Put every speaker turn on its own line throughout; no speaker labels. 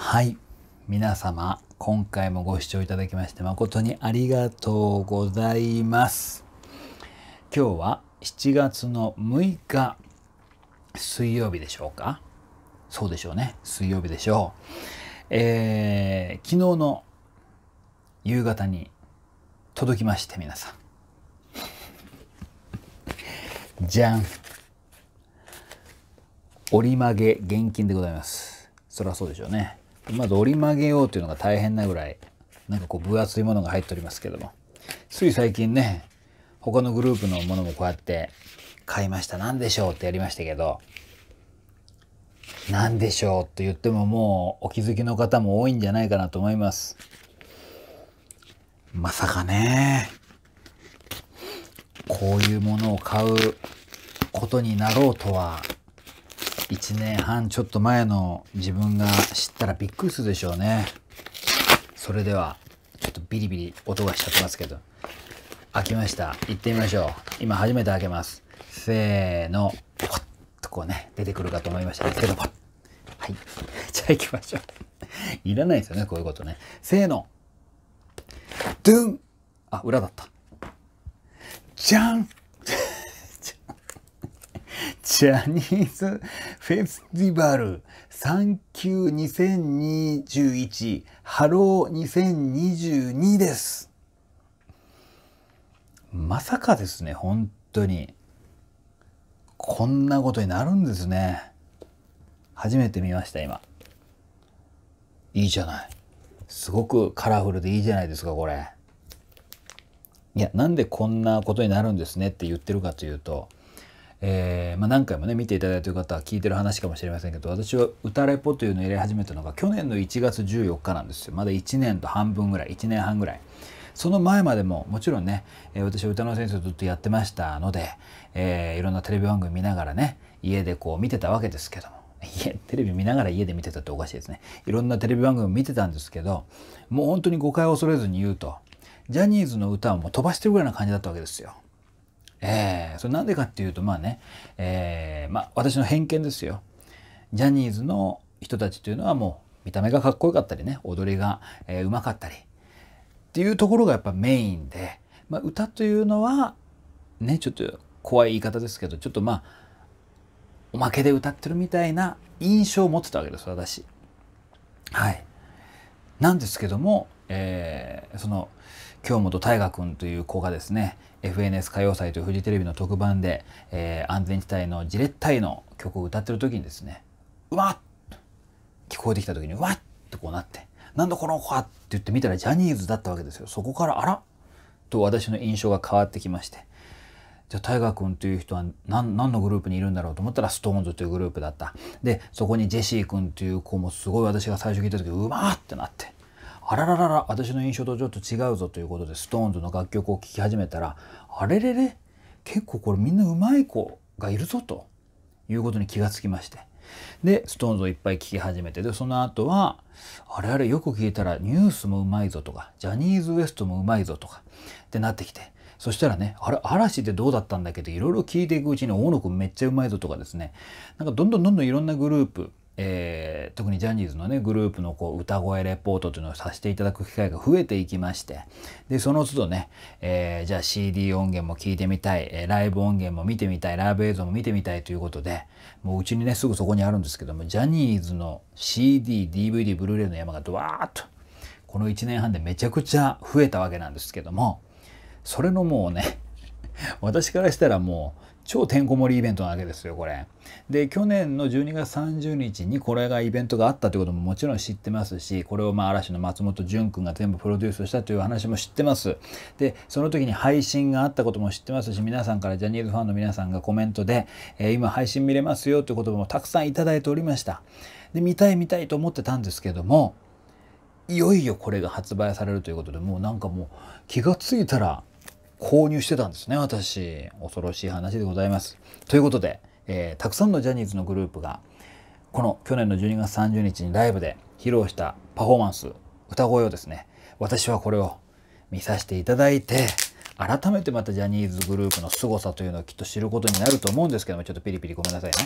はい。皆様、今回もご視聴いただきまして誠にありがとうございます。今日は7月の6日、水曜日でしょうかそうでしょうね。水曜日でしょう。えー、昨日の夕方に届きまして、皆さん。じゃん。折り曲げ現金でございます。そりゃそうでしょうね。まず折り曲げようというのが大変なぐらい、なんかこう分厚いものが入っておりますけども。つい最近ね、他のグループのものもこうやって買いました。何でしょうってやりましたけど、何でしょうって言ってももうお気づきの方も多いんじゃないかなと思います。まさかね、こういうものを買うことになろうとは1年半ちょっと前の自分が知ったらびっくりするでしょうね。それでは、ちょっとビリビリ音がしちゃってますけど。開きました。行ってみましょう。今初めて開けます。せーの。ポッとこうね、出てくるかと思いましたけど、ポはい。じゃあ行きましょう。いらないですよね、こういうことね。せーの。ドゥンあ、裏だった。じゃんジャニーズフェスティバル3級2021ハロー2022です。まさかですね、本当に。こんなことになるんですね。初めて見ました、今。いいじゃない。すごくカラフルでいいじゃないですか、これ。いや、なんでこんなことになるんですねって言ってるかというと、えー、まあ、何回もね見ていただいている方は聞いてる話かもしれませんけど私は「歌レポ」というのをやり始めたのが去年の1月14日なんですよまだ1年と半分ぐらい1年半ぐらい。その前までももちろんね、えー、私は歌の先生をずっとやってましたので、えー、いろんなテレビ番組見ながらね家でこう見てたわけですけども家テレビ見ながら家で見てたっておかしいですねいろんなテレビ番組見てたんですけどもう本当に誤解を恐れずに言うとジャニーズの歌をもう飛ばしてるぐらいな感じだったわけですよ。えー、それなんでかっていうとまあね、えー、まあ、私の偏見ですよ。ジャニーズの人たちというのはもう見た目がかっこよかったりね踊りがうま、かったりっていうところがやっぱメインで、まあ、歌というのはねちょっと怖い言い方ですけどちょっとまあおまけで歌ってるみたいな印象を持ってたわけです私。はい、なんですけども、えー、その京本大我君という子がですね、FNS 歌謡祭というフジテレビの特番で、えー、安全地帯のじれったいの曲を歌ってる時にですね、うわっ聞こえてきた時に、うわっとこうなって、なんだこの子はって言ってみたらジャニーズだったわけですよ。そこから、あらと私の印象が変わってきまして。じゃあ大河君という人は何のグループにいるんだろうと思ったら SixTONES というグループだったでそこにジェシー君という子もすごい私が最初聞いた時うまーってなってあらららら私の印象とちょっと違うぞということで SixTONES の楽曲を聴き始めたらあれれれ結構これみんなうまい子がいるぞということに気がつきましてで SixTONES をいっぱい聴き始めてでその後はあれあれよく聞いたらニュースもうまいぞとかジャニーズ WEST もうまいぞとかってなってきてそしたらね、あれ、嵐でどうだったんだけど、いろいろ聞いていくうちに、大野くんめっちゃうまいぞとかですね、なんかどんどんどんどんいろんなグループ、えー、特にジャニーズのねグループのこう歌声レポートというのをさせていただく機会が増えていきましてでその都度ね、えー、じゃあ CD 音源も聞いてみたい、えライブ音源も見てみたいライブ映像も見てみたいということでもううちにねすぐそこにあるんですけどもジャニーズの CDDVD ブルーレイの山がドワーッとこの1年半でめちゃくちゃ増えたわけなんですけどもそれのもうね 私からしたらもう超てんこ盛りイベントなわけですよこれ。で去年の12月30日にこれがイベントがあったということももちろん知ってますしこれをまあ嵐の松本潤君が全部プロデュースしたという話も知ってます。でその時に配信があったことも知ってますし皆さんからジャニーズファンの皆さんがコメントで、えー、今配信見れますよという言葉もたくさんいただいておりました。で見たい見たいと思ってたんですけどもいよいよこれが発売されるということでもうなんかもう気が付いたら購入してたんですね、私。恐ろしい話でございます。ということで、えー、たくさんのジャニーズのグループが、この去年の12月30日にライブで披露したパフォーマンス、歌声をですね、私はこれを見させていただいて、改めてまたジャニーズグループの凄さというのをきっと知ることになると思うんですけども、ちょっとピリピリごめんなさいね。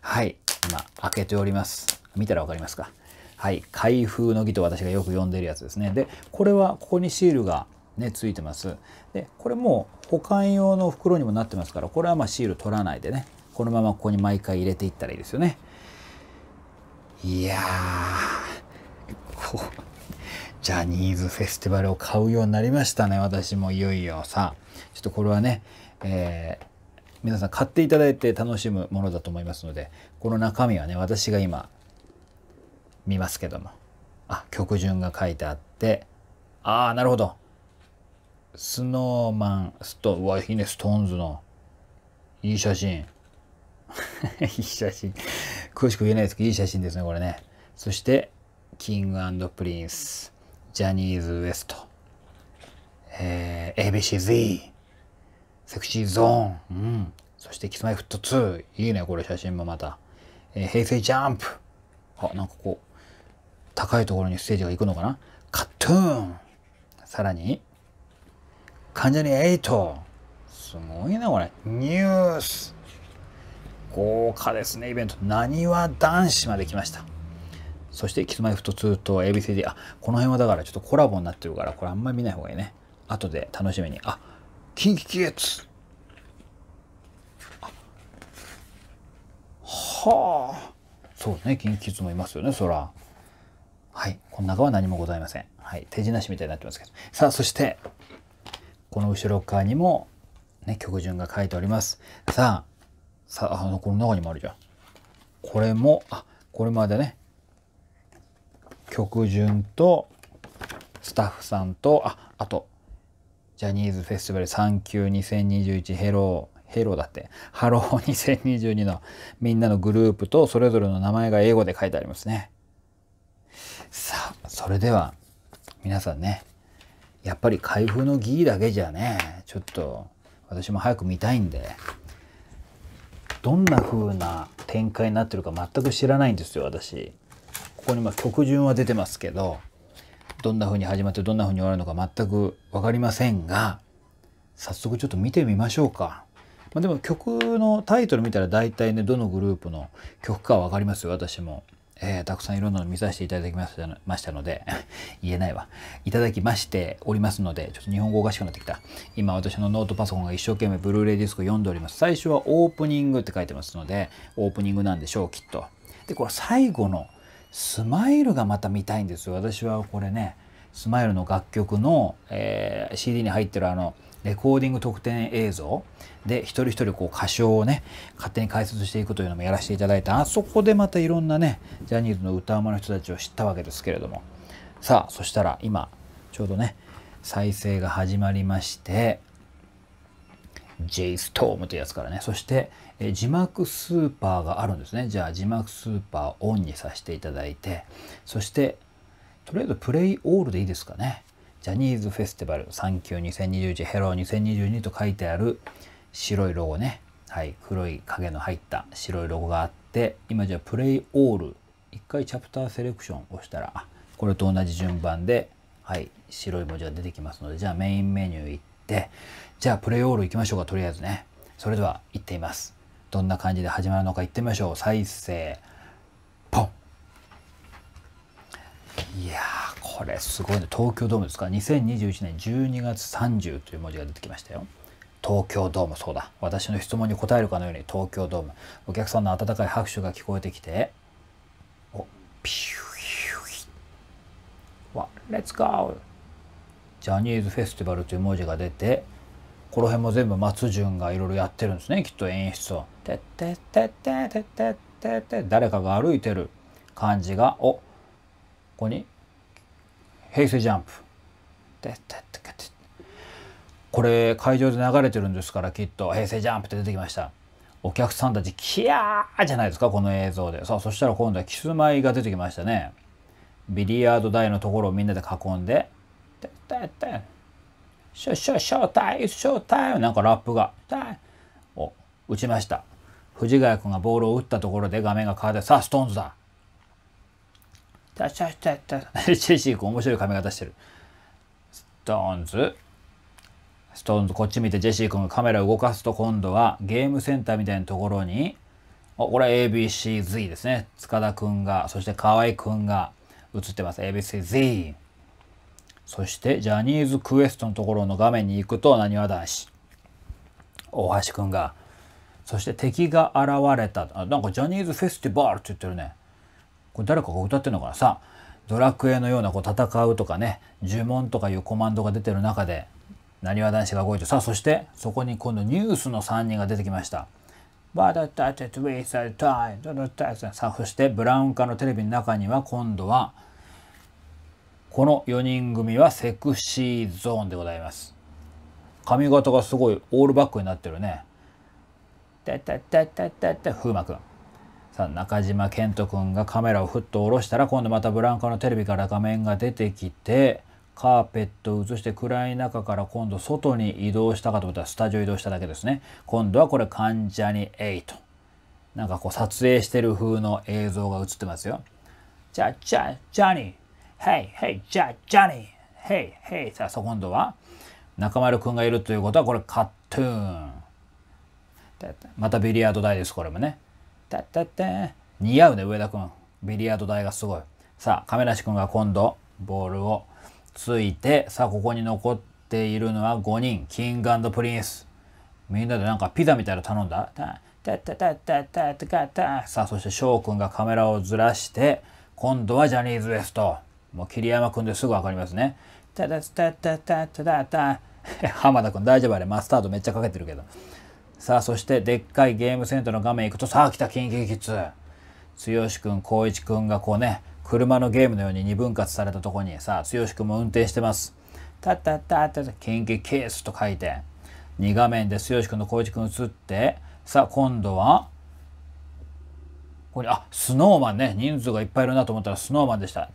はい、今、開けております。見たらわかりますかはい、開封の儀と私がよく呼んでるやつですね。で、これはここにシールがね、ついてます。で、これも保管用の袋にもなってますから、これはまあシール取らないでね、このままここに毎回入れていったらいいですよね。いやこう、ジャニーズフェスティバルを買うようになりましたね、私もいよいよさ。ちょっとこれはね、えー、皆さん買っていただいて楽しむものだと思いますので、この中身はね、私が今、見ますけども。あ、曲順が書いてあって、ああ、なるほど。スノーマン、スト、うわ、いいね、ストーンズの。いい写真。いい写真。詳しく言えないですけど、いい写真ですね、これね。そして、キングプリンス、ジャニーズ WEST、えー、ABCZ、セクシーゾーン、うん。そして、キスマイフット2。いいね、これ写真もまた。えー、平成ジャンプ。あ、なんかこう、高いところにステージが行くのかなカットゥーンさらに、関ジャニ8。すごいな、これ。ニュース。豪華ですね、イベント。なにわ男子まで来ました。そして、キスマイフト2と ABCD。あ、この辺はだからちょっとコラボになってるから、これあんまり見ない方がいいね。後で楽しみに。あ、キンキキエツ。
はあ。
そうね、キンキキッもいますよね、そら。はい。この中は何もございません。はい。手品師みたいになってますけど。さあ、そして、この後ろ側にも、ね、曲順が書いております。さあ、さあ、あの、この中にもあるじゃん。これも、あ、これまでね、曲順と、スタッフさんと、あ、あと、ジャニーズフェスティバル3級2021ヘロー、ヘローだって、ハロー2022のみんなのグループとそれぞれの名前が英語で書いてありますね。さあ、それでは皆さんね、やっぱり開封の儀だけじゃねちょっと私も早く見たいんでどんな風な展開になってるか全く知らないんですよ私ここにま曲順は出てますけどどんな風に始まってどんな風に終わるのか全く分かりませんが早速ちょっと見てみましょうか。まあ、でも曲のタイトル見たら大体ねどのグループの曲か分かりますよ私も。えー、たくさんいろんなの見させていただきましたので、言えないわ。いただきましておりますので、ちょっと日本語おかしくなってきた。今私のノートパソコンが一生懸命ブルーレイディスクを読んでおります。最初はオープニングって書いてますので、オープニングなんでしょう、きっと。で、これ最後のスマイルがまた見たいんですよ。私はこれね、スマイルの楽曲の、えー、CD に入ってるあの、レコーディング特典映像で一人一人こう歌唱をね勝手に解説していくというのもやらせていただいたあそこでまたいろんなねジャニーズの歌うまの人たちを知ったわけですけれどもさあそしたら今ちょうどね再生が始まりまして J ストームというやつからねそしてえ字幕スーパーがあるんですねじゃあ字幕スーパーオンにさせていただいてそしてとりあえずプレイオールでいいですかねジャニーズフェスティバル3 9 2 0 2 1ヘロー2022と書いてある白いロゴね。はい。黒い影の入った白いロゴがあって、今じゃあプレイオール。一回チャプターセレクション押したら、これと同じ順番で、はい。白い文字が出てきますので、じゃあメインメニュー行って、じゃあプレイオール行きましょうか、とりあえずね。それでは行ってみます。どんな感じで始まるのか行ってみましょう。再生、ポン。いやー。これすごいね東京ドームですか2021年12月30という文字が出てきましたよ東京ドームそうだ私の質問に答えるかのように東京ドームお客さんの温かい拍手が聞こえてきておピュ
ーわレッツゴー
ジャニーズフェスティバルという文字が出てこの辺も全部松潤がいろいろやってるんですねきっと演出を。てってってってってってって誰かが歩いてる感じがおここに平成ジャンプ」これ会場で流れてるんですからきっと「平成ジャンプ」って出てきましたお客さんたち「キヤー!」じゃないですかこの映像でさあそしたら今度はキスマイが出てきましたねビリヤード台のところをみんなで囲んで「てってってショショショータイムショータイム」なんかラップが「お打ちました藤ヶ谷君がボールを打ったところで画面が変わって「さあストーンズだチャチャチャチャ。チ ェシー君面白い髪型してる。ストーンズ。ストーンズ、こっち見てジェシー君がカメラ動かすと今度はゲームセンターみたいなところに、お、これ ABCZ ですね。塚田君が、そして河合君が映ってます。ABCZ。そしてジャニーズクエストのところの画面に行くとなにわ男子。大橋君が。そして敵が現れた。なんかジャニーズフェスティバルって言ってるね。これ誰かが歌ってんのからさドラクエのようなこう戦うとかね呪文とかいうコマンドが出てる中でなにわ男子が動いてさあそしてそこに今度ニュースの3人が出てきました。サさあそしてブラウン化のテレビの中には今度はこの4人組はセクシーゾーンでございます。髪型がすごいオールバックになってるね。たたたたたた風磨くん。さあ中島健人君がカメラをふっと下ろしたら今度またブランカのテレビから画面が出てきてカーペットを映して暗い中から今度外に移動したかと思ったらスタジオ移動しただけですね今度はこれ関ジャニ8なんかこう撮影してる風の映像が映ってますよじゃあじゃあジャニー Hey h じゃあジャニー Hey さあそ今度は中丸くんがいるということはこれカットゥーンまたビリヤード台ですこれもねたったった似合うね、上田君。ビリヤード台がすごい。さあ、亀梨君が今度、ボールをついて、さあ、ここに残っているのは5人。キングプリンス。みんなでなんかピザみたいなの頼んだ。た
たたたたたたた
さあ、そして翔くんがカメラをずらして、今度はジャニーズ WEST。もう桐山くんですぐわかりますね。たたたたたたたた。浜田くん大丈夫あれ、マスタードめっちゃかけてるけど。さあそしてでっかいゲームセンターの画面行くとさあ来た KinKiKids 剛君光一君がこうね車のゲームのように二分割されたとこにさあ剛君も運転してます「タッタッタッタッキンキケース」と書いて2画面で剛君と光一君映ってさあ今度はこれあスノーマンね人数がいっぱいいるなと思ったらスノーマンでした「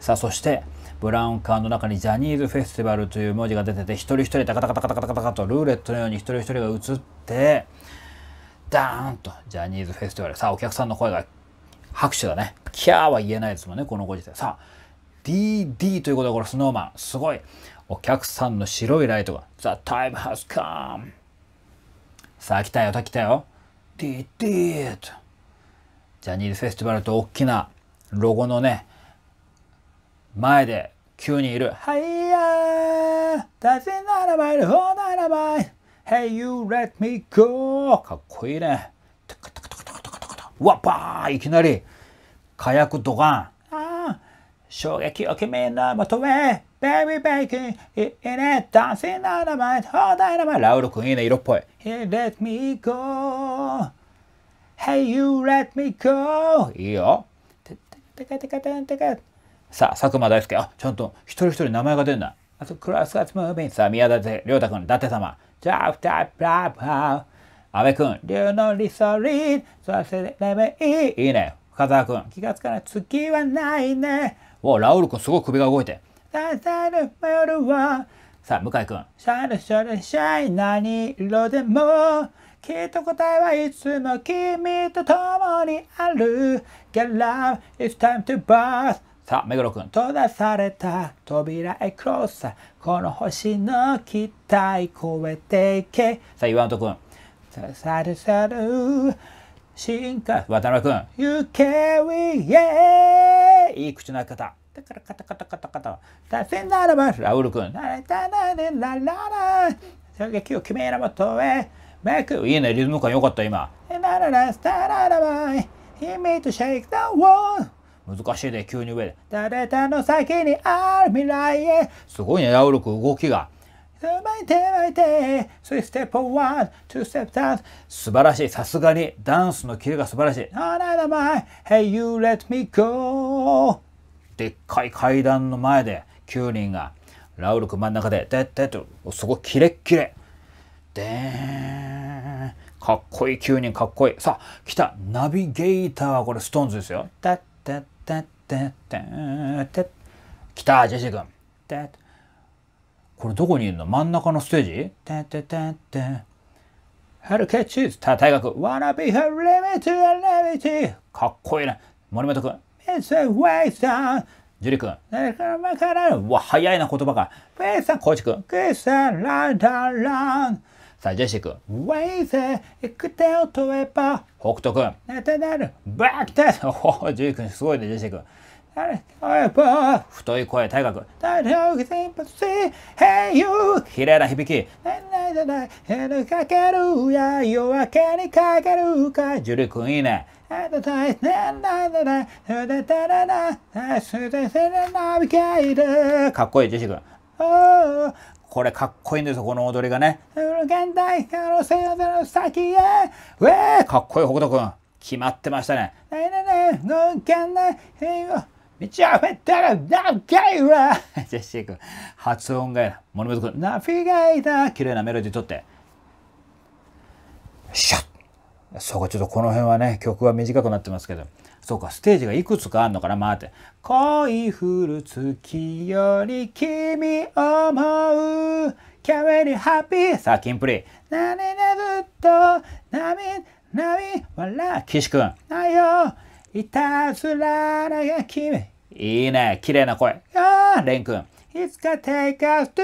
さあそして「ブラウン管の中にジャニーズフェスティバルという文字が出てて一人一人タカタカタカタカタカとルーレットのように一人一人が映ってダーンとジャニーズフェスティバルさあお客さんの声が拍手だねキャーは言えないですもんねこのご時世さあ DD ということはこれ snowman すごいお客さんの白いライトが The time has come さあ来たよ来たよ DD とジャニーズフェスティバルと大きなロゴのね前で急にいる。
はいやだ事ならばいる方ならばい。
Hey, you let me go! かっこいいね。トクトクト
クトクトクトクト。わばーいきなり、火薬ドガン。あ衝撃を君のもとへ。ベイビーベイキン、いいね、ダンシンならばい、ほだらばい。ラウル
君いいね、色っぽい。
h e let me go!Hey, you let me go!
いいよ。て
かてかてかてか。
さあ、佐久間大介。あ、ちゃんと一人一人名前が出るんだ。あと、クラスカツムービン。さあ、宮舘亮太君、伊達様。ジャフタイプラブハウ。阿部君、竜のリソリン。そしせレベイ。いいね。深澤君、気がつかない。月はないね。お、ラウル君、すごい首が動いて。
夜は。
さあ、向井君。
シャルシャルシャイ、何色でも。きっと答えはいつも君と共にある。Get love, it's time to b u r s さあ、目黒くん。閉ざされた扉へクロスこの星の期待超えていけ。
さあ、岩本くん。
さるさる。進化。渡辺くん。You c a y いい口の開き方。
だからカタカタカタカタ。させならば、ラウルくん。
ラなララララ。
衝撃を君のもとへ。メイク。いいね、リズム感よかった、今。
ラララ、スタララバイ。
難しいで急に上で。
誰かの先にある未来へ。
すごいね、ラウルク動きが。素晴らしい。さすがに、ダンスのキレが素晴らしい。Hey, you let me go。でっかい階段の前で、9人が、ラウルク真ん中で、でってと、すごいキレッキレ。でかっこいい9人かっこいい。さあ、来た。ナビゲーターはこれ、ストーンズですよ。たたたたきたジェシー君たこれどこにいるの真ん中のステージたたたたハルケチーズた大学 Wanna be her limit to a limit かっこいいな森本君 It's a w a s t e ジュリ君。わ、早いな言葉が。ペイさん、コーチ君。ケイさん、ランンラン。さあ、ジェシー君。ウェイゼー、行く手を問パ北斗君。ネタなる、バックテスおお、ジェイ君、すごいね、ジェシー君。太い声、体格。綺麗な響き。
かけるや夜明けにかけるか。ジュリ
君いいね。かっこいい、ジェシー君。これかっこいいんですよ、この踊りがね。
現代の先へ。
かっこいい、北斗くん。決まってましたね。
ねねな道あふれてる、なんかい
ジェシー君、発音がいいな。モくメト君、ナビゲーター。綺麗なメロディーとって。シャッそうか、ちょっとこの辺はね、曲は短くなってますけど。そうか、ステージがいくつかあんのかな待って。恋降
る月より君思う。キャメリハッピー。さあ、キンプリ。なにね、ずっと、なみ、なみ、わら、岸くん。なよ、いたずらなや君。
いいね、綺麗な声。
ああ、レンくん。いつか take us to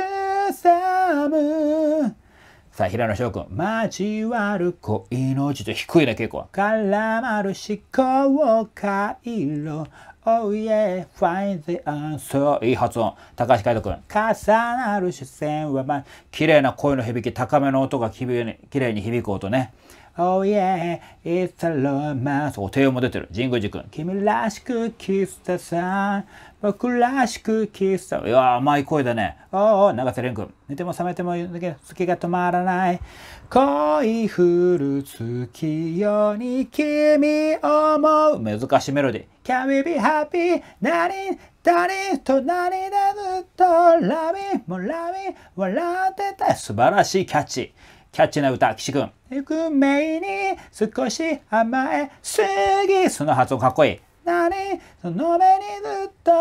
s m e さあ、平野翔くん。交わる恋の字と低いな、結構。絡まる思考回路。Oh yeah, find the answer. いい発音。高橋海人くん。重なる視線は、ま綺麗な声
の響き、高めの音がきれいに響く音ね。
Oh yeah, it's a romance.
お手も出てる。神宮寺君。
君らしくキスタさん。僕
らしくキスタ。いや甘い声だね。おお、永瀬廉
君。寝ても覚めてもだけ、好きが止まらない。恋降る月夜に君思う。難しいメロディ。Can we be happy? 何誰と何でずっとラビもラビ笑ってた。
素晴らしいキャッチ。キャッチな歌、岸くん。
く命に少し甘えすぎ。その発音かっこいい。何その目にずっと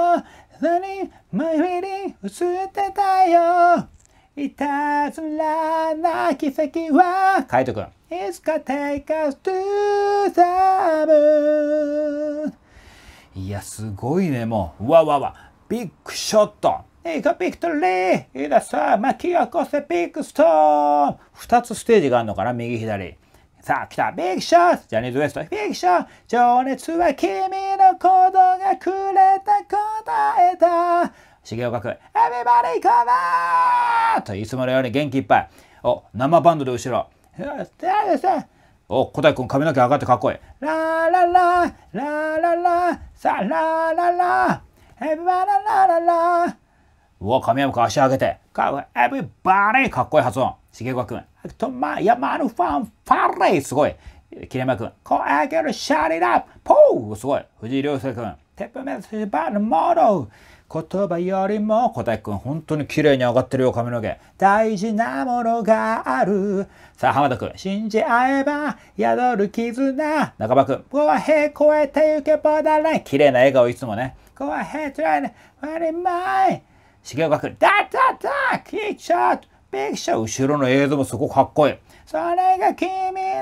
何前に、り映ってたよ。いたずらな奇跡は、カイくん。いつか take us to the moon。
いや、すごいね、もうわわわ。ビッグショット。えー、ビクトリー、いださ、巻き起こせビッグスト
ーン二つステージがあるのかな右左。さあ、来たビッグショージャニーズウエストビッグショー情熱は君の行動がくれた答えだ重岡君、エビバリーカバ
ーといつものように元気いっぱい。お、生バンドで後ろ。お、小田君髪の毛上がってかっこいい。
ララララララさあラララエビバララララ
うお、神山君足上げて。か、エビバレーかっこいい発音。
重岡君。と、ま、山のファン、ファレイすごい。桐山君。こう上げる、シャリラップ、ポーすごい。藤井亮介君。テップメッセージバーのモロ
言葉よりも小田君、本当に綺麗に上がってるよ、髪の毛。大事なもの
がある。さあ、浜田君、信じ合えば宿る絆。中場君、ごはへこえてゆけばだい。綺麗な笑顔いつもね。ごはへとられ、われまい。重岡君、ダッダッダッキッチャーと、ビクシャー、後
ろの映像もそこかっこいい。
それが君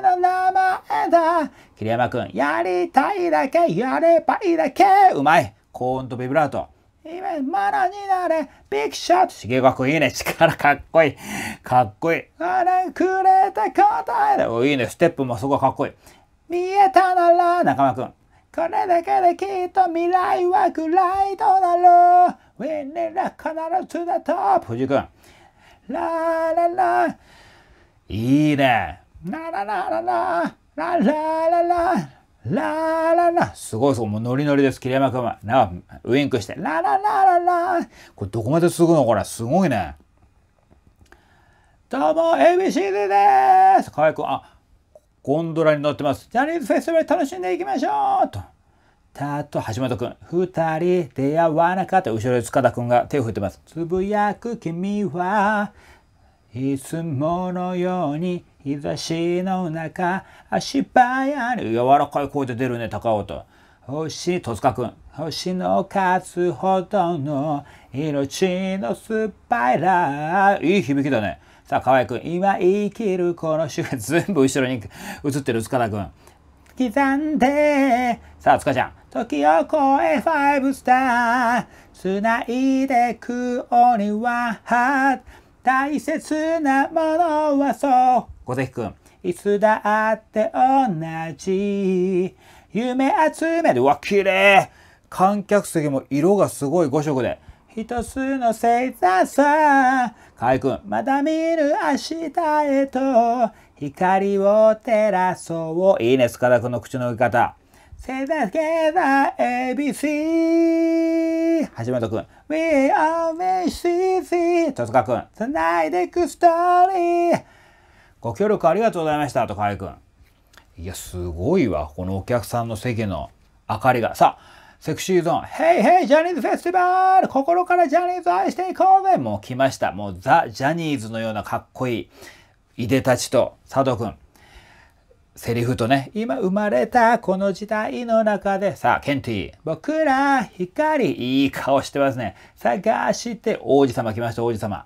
の名前だ。桐山君、やりたいだけ、やればいいだけ。
うまい。ーンとビブラート。
今、マナになれ、ビグシャーと、
重く君いいね。力かっこいい。かっこいい。
あれくれた答えだ。
お、いいね。ステップもそこかっこいい。
見えたなら、仲間君。これだけできっと未来は暗いとなる。ウィンレラ必ずだと藤井君。ラララいいね。ラララララララララ
ラララすごいそごもうノリノリです。桐山君は。な、ウインクして。ラ
ララララ
これどこまで続くのこれ。すごいね。どう
も、ABCD です河
合くん、あ、ゴンドラに乗ってま
す。ジャニーズフェスティバル楽しんでいきましょうと。たと橋本くん。二人出会わなかった
後ろで塚田くんが手を振ってます。つぶやく君は、いつものように日差しの中、足早に柔らかい声で出るね、高尾と。星戸塚くん。星の数ほどの命のスぱいラー。いい響きだね。さあ、河合くん。今生きるこの週、全部後ろに映ってる塚田くん。
刻んで。
さあ、塚ちゃん。
時を越えファイブスター繋いでく鬼は大切なものはそう小関君いつだって同じ夢集めるわ綺麗観客席も色がすごい5色で一つの星座さ河合くんまだ見る明日へと光を照らそういいね塚田くんの口の動き方世代経済 ABC 橋本くん We are MCC 戸塚くんつないでくストーリー
ご協力ありがとうございましたと河合くんいやすごいわこのお客さんの席の明かりがさあセクシーゾーン Hey
Hey ジャニーズフェスティバル心からジャニーズ愛していこうぜ
もう来ましたもうザ・ジャニーズのようなかっこいいいでたちと佐藤くんセリフとね、今生まれたこの時代の中で、さあ、ケンティ、僕ら光、いい顔してますね。探して、王子様来ました、王子様。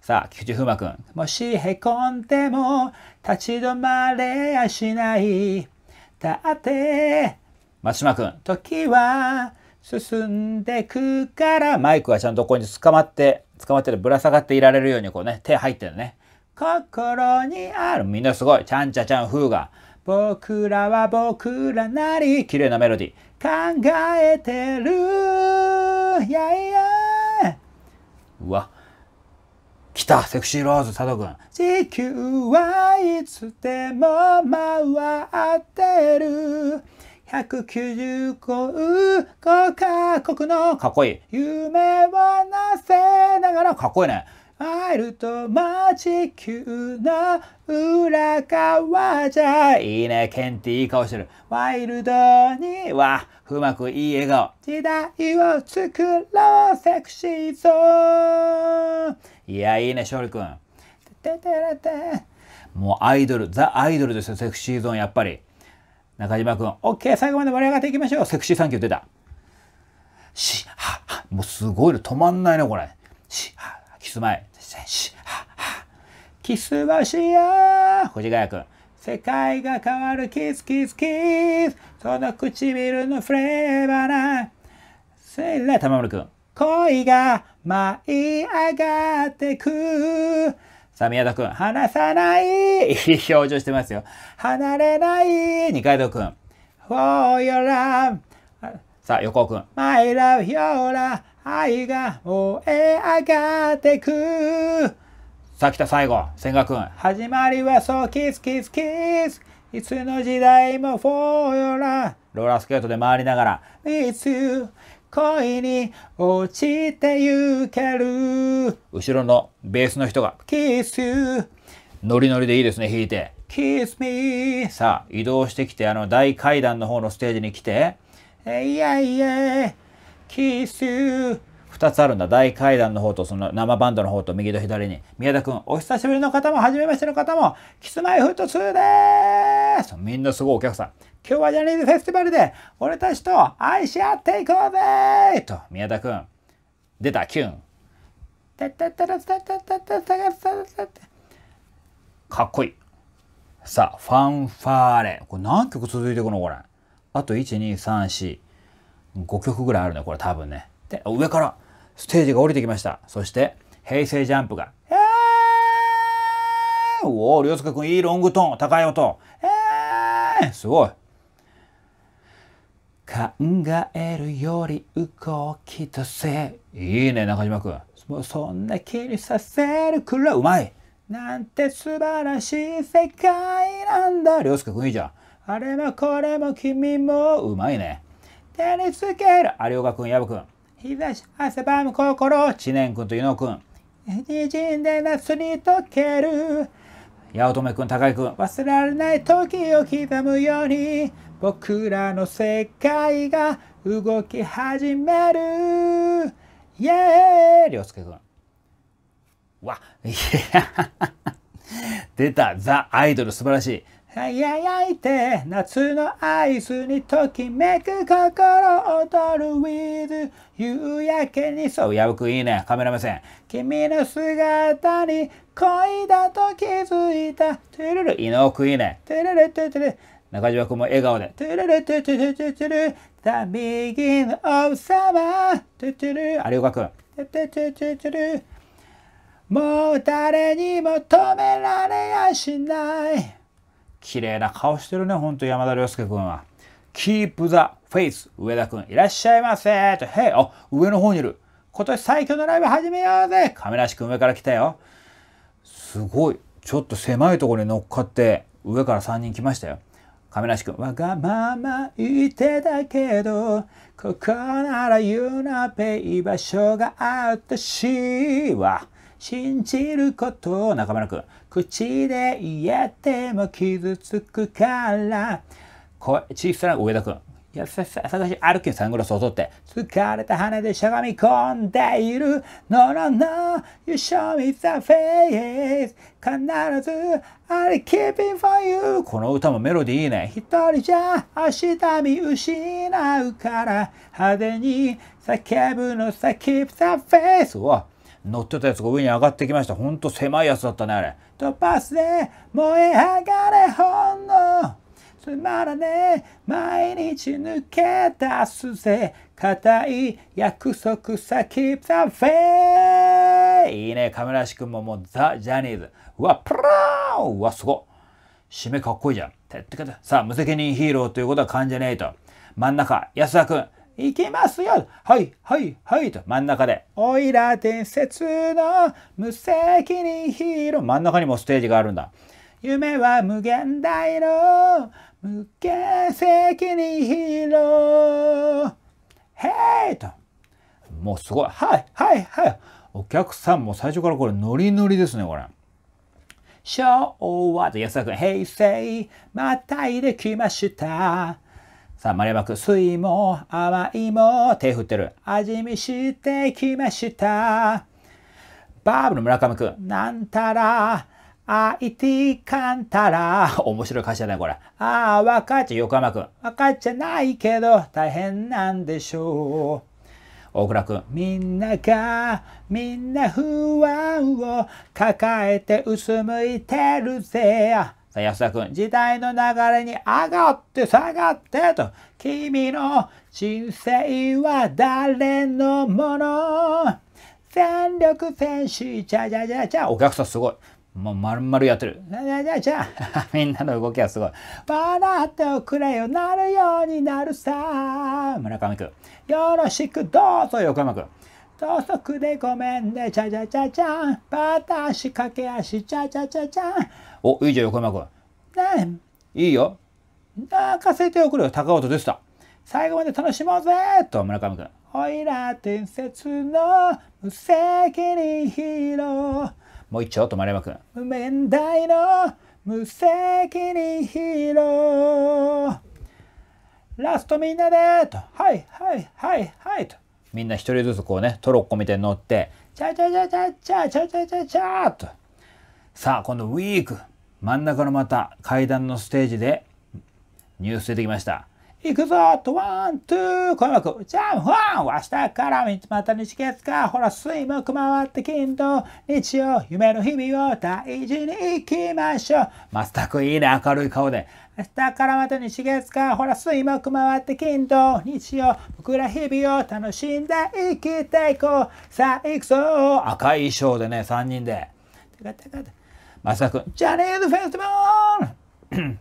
さあ、菊池風磨くん。
もしへこんでも、立ち止まれやしない。だって、松島くん。時は、進んでくか
ら、マイクはちゃんとここに捕まって、捕まってる、ぶら下がっていられるように、こうね、手入ってるね。
心にある。
みんなすごい。ちゃんちゃちゃん風が。僕らは僕らなり。綺麗なメロディ
ー。考えてる。やいや
うわ。来たセクシーローズ佐藤君
地球はいつでも回ってる195カ国のかっこいい夢をなせながらかっこいいね会えると待ち急な裏側じゃ
いいね、ケンティいい顔してる。
ワイルドに
は、うまくいい笑顔。
時代を作ろう、セクシーゾーン。
いや、いいね、勝利くん。
ててて。
もうアイドル、ザ・アイドルですよ、セクシーゾーン、やっぱり。中島くん、オッケー、最後まで盛り上がっていきましょう。セクシーサンキュー出た。し、は、は、もうす
ごいの、止まんないね、これ。し、は、キスマイ。戦士、はキスをしよう藤ヶ谷君。世界が変わるキスキスキスその唇のフレーバーなせいら玉丸くん恋が舞い上がってく
さあ宮田くん離さないいい表情してますよ離れない二階堂くん
For your love
さあ横尾くん
My love your love 愛が燃え上がってく
さあ来た最後千賀君
始まりはそうキスキスキスいつの時代もフォーヨラ
ローラースケートで回りながら
いつ恋に落ちてゆける
後ろのベースの人が
キス。
ノリノリでいいですね弾いて
Kiss me
さあ移動してきてあの大階段の方のステージに来て
えいやいやキス2
つあるんだ大階段の方とその生バンドの方と右と左に宮田君お久しぶりの方も初
めましての方もキスマイフット2ですみんなすごいお客さん今日はジャニーズフェスティバルで俺たちと愛し合っていこうぜと
宮田君出たキュンかっこいいさあファンファーレこれ何曲続いていくのこれあと1234 5曲ぐらいあるね、これ多分ね。で、上からステージが降りてきました。そして、平成ジャンプが、えーおお、りょうすかくん、いいロングトーン、高い音。えーすごい。
考えるより動き出せ。いいね、中島くん。もうそんな気にさせるくらいうまい。なんて素晴らしい世界なんだ。りょうすかくんいいじゃん。あれもこれも君もうまいね。やりつける
有岡くん、矢部くん。
日差し、汗
ばむ心、知念くんと伊野くん。
滲んで夏に溶ける。
八乙女くん、高井くん。忘
れられない時を刻むように、僕らの世界が動き始める。イエーイ
涼介くん。わ、いや、出た、ザ・アイドル、素晴らしい。
輝いて夏のアイスにときめく心踊る with 夕焼けにそ
うやぶくんいいねカメラ目線
君の姿に恋だと気づいたトゥルル
犬をくいいね
トゥルルトゥルル
中島くんも笑顔で
トゥルルトゥルルトゥルトゥル The Begin of Summer トゥトゥル有岡くんトゥトゥトゥルもう誰にも止められやしない
綺麗な顔してるね、ほんと山田涼介君は。Keep the f a c e 上田君いらっしゃいませと、Hey! あ、上の方にいる。
今年最強のライブ始めようぜ
亀梨君上から来たよ。すごい。ちょっと狭いところに乗っかって上から3人来ましたよ。亀梨君、わがま
ま言ってたけど、ここならうなべい場所があったしは、信じること、中村君。口で言えても傷つくから声小さな上田君優しさ探し歩きにサングラスを取って疲れた羽でしゃがみ込んでいる No no no you show me the face 必ず I'll k e e p i t for you
この歌もメロディーいいね一
人じゃ明日見失うから派手に叫ぶの叫ぶ the face を
乗ってたやつが上に上がってきました。ほんと狭いやつだったね、あれ。
飛ばせ、燃え上がれ、ほんの。つまらね毎日抜け出すぜ。固い約束先、a i t
h いいね、亀梨君ももうザ・ジャニーズ。うわ、プローうわ、すご締めかっこいいじゃん。てってかさあ、無責任ヒーローということは感じなねえと。真ん中、安田君。いきますよはいはいはいと真ん中
で「おいら伝説の無責任ヒーロー」真
ん中にもステージがあるんだ。
夢は無限大の無限責任ヒーローヘイと
もうすごいはいはいはいお客さんも最初からこれノリノリですねこれ。
昭和と安田君平成またいできましたさあ、丸山くん、も甘いも手振ってる。味見してきました。バーブの村上くん、なんたら、IT カンたら、面白い歌詞だね、これ。ああ、分かっちゃ横浜くん。分かっちゃないけど、大変なんでしょう。大倉くん、みんなが、みんな不安を抱えてうむいてるぜ。さあ、安田君、時代の流れに上がって下がってと、君の人生は誰のもの全力戦士、ちゃちゃちゃちゃ。お客さんすごい。もう丸々やってる。じゃじゃじゃ みんなの動きはすごい。笑っておくれよ、なるようになるさ。村上くん。よろしくどうぞ、横山くん。土足でごめんね、ちゃちゃちゃちゃん。バタ足、駆け足、ちゃちゃちゃちゃ
お、いいじゃん、横山君。
ねえ、いいよ。泣かせておくれよ、高
尾と出てた。最後まで楽しもうぜと、村上君。
おいら伝説の無責任ヒーロー。
もう一丁と丸山君。
無面大の無責任ヒーロー。ラストみんなでと。はいはいはいはいと。
みんな一人ずつこうね、トロッコみたいに乗って、
チャチャチャチャチャチャチャチャチャと。さあ、今度ウ
ィーク。真ん中のまた階段のステージでニュース出てきました。
行くぞとワン、ツー、この幕、ジャンファン明日からまた日月か、ほら、水木回って金土、日曜、夢の日々を大事に行きましょう。
まったくいいね、明るい顔で。
明日からまた日月か、ほら、水木回って金土、日曜、僕ら日々を楽しんで生きていこう。さあ、行くぞ
赤い衣装でね、3人で。
てかてかてさくん、ジャニーズフェスティバル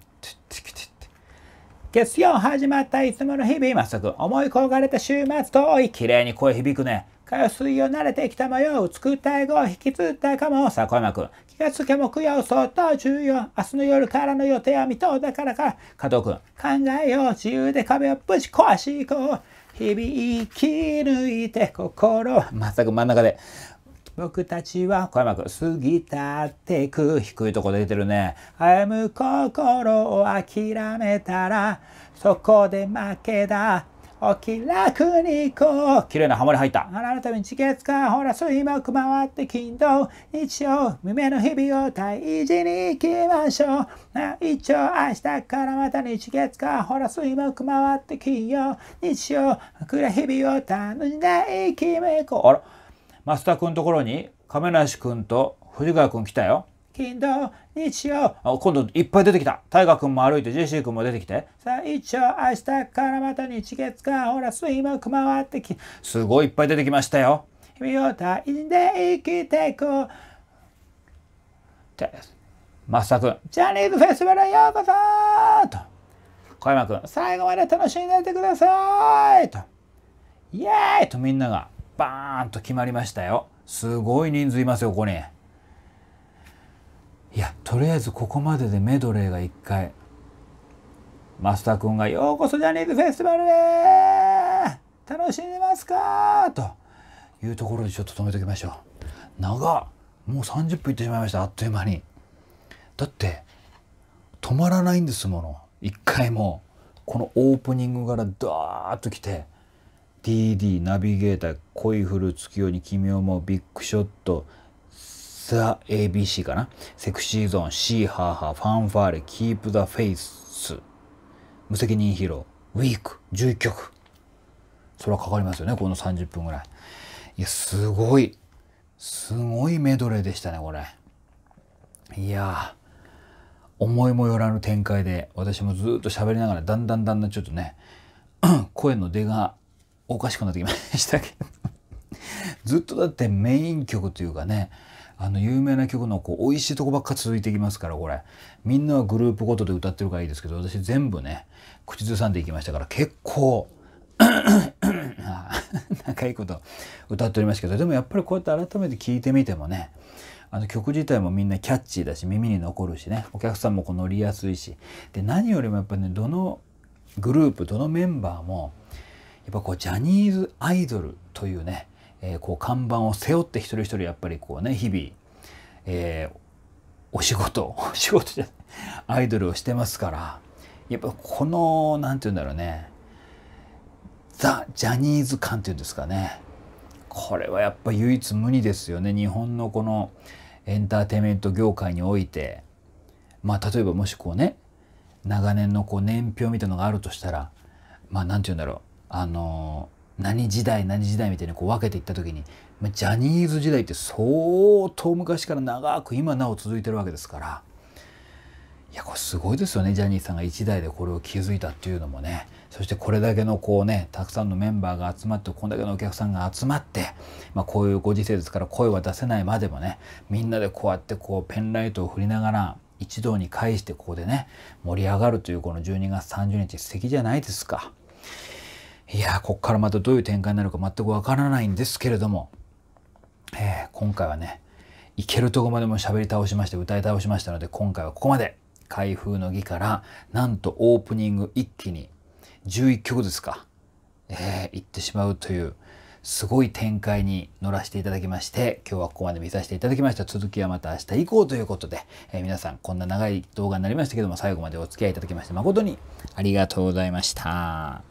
月曜 始
まったいつもの日々、さくん、思い焦がれた週末遠い、綺麗に声響くね。火曜水曜慣れてきた模様、作った英語を引き継いだかも、さ佐久くん。気がつけ木曜、相当重要。明日の夜からの予定は未踏だからか。加藤くん、考えよう。自由で壁をぶち壊し行こう。日々生き抜いて心。まさん真ん中で。僕たちは、小山く過ぎたっていく、低いとこ出てるね。歩む心を諦めたら、そこで負けだ。お気楽に行こう。綺麗なハモリ入った。花のたに地月間、ほら、水木回って金土。日曜、無名の日々を大事に行きましょう。一応、明日からまた日月間、ほら、水木回って金曜。日曜、暗い日々を楽しんでいきましょう。あら
増田君のところに亀梨君と藤川君来たよ。金土日曜今度いっぱい出てきた大河君も歩いてジェシー君も出てきて
さあ一応明日からまた日月かほら水木回ってき
すごいいっぱい出てきましたよ
君を大事で生きていこうって
ジ
ャニーズフェスティバルへようこそと小山君最後まで楽しんでてくださいと
イエーイとみんなが
バーンと
決まりましたよ。すごい人数いますよ、ここに。いや、とりあえずここまででメドレーが1回。増田君が「よ
うこそジャニーズフェスティバルへ楽しんでますか?」と
いうところでちょっと止めときましょう。長もう30分いってしまいましたあっという間に。だって止まらないんですもの1回もこのオープニングからドーッと来て DD ナビゲーター恋降る月夜に君をもビッグショットザ・ ABC かなセクシーゾーンシーハーハーファンファーレキープザ・フェイス無責任ヒーローウィーク11曲それはかかりますよねこの30分ぐらいいやすごいすごいメドレーでしたねこれいや思いもよらぬ展開で私もずっと喋りながらだんだんだんだんちょっとね 声の出がおかしくなってきましたけど ずっとだってメイン曲というかねあの有名な曲のこう美味しいとこばっか続いてきますからこれみんなはグループごとで歌ってるからいいですけど私全部ね口ずさんでいきましたから結構仲い いこと歌っておりましたけどでもやっぱりこうやって改めて聴いてみてもねあの曲自体もみんなキャッチーだし耳に残るしねお客さんもこう乗りやすいしで何よりもやっぱねどのグループどのメンバーもやっぱこうジャニーズアイドルというね、えー、こう看板を背負って一人一人やっぱりこうね日々、えー、お仕事 お仕事じゃアイドルをしてますからやっぱこの何て言うんだろうねザ・ジャニーズ感っていうんですかねこれはやっぱ唯一無二ですよね日本のこのエンターテインメント業界においてまあ例えばもしこうね長年のこう年表みたいのがあるとしたらまあ何て言うんだろうあの何時代何時代みたいにこう分けていった時にジャニーズ時代って相当昔から長く今なお続いてるわけですからいやこれすごいですよねジャニーさんが1代でこれを築いたっていうのもねそしてこれだけのこうねたくさんのメンバーが集まってこんだけのお客さんが集まって、まあ、こういうご時世ですから声は出せないまでもねみんなでこうやってこうペンライトを振りながら一堂に会してここでね盛り上がるというこの12月30日素敵じゃないですか。いやここからまたどういう展開になるか全くわからないんですけれども、えー、今回はね、いけるとこまでも喋り倒しまして、歌い倒しましたので、今回はここまで。開封の儀から、なんとオープニング一気に11曲ですか、えー、行ってしまうという、すごい展開に乗らせていただきまして、今日はここまで見させていただきました。続きはまた明日以降ということで、えー、皆さんこんな長い動画になりましたけども、最後までお付き合いいただきまして誠にありがとうございました。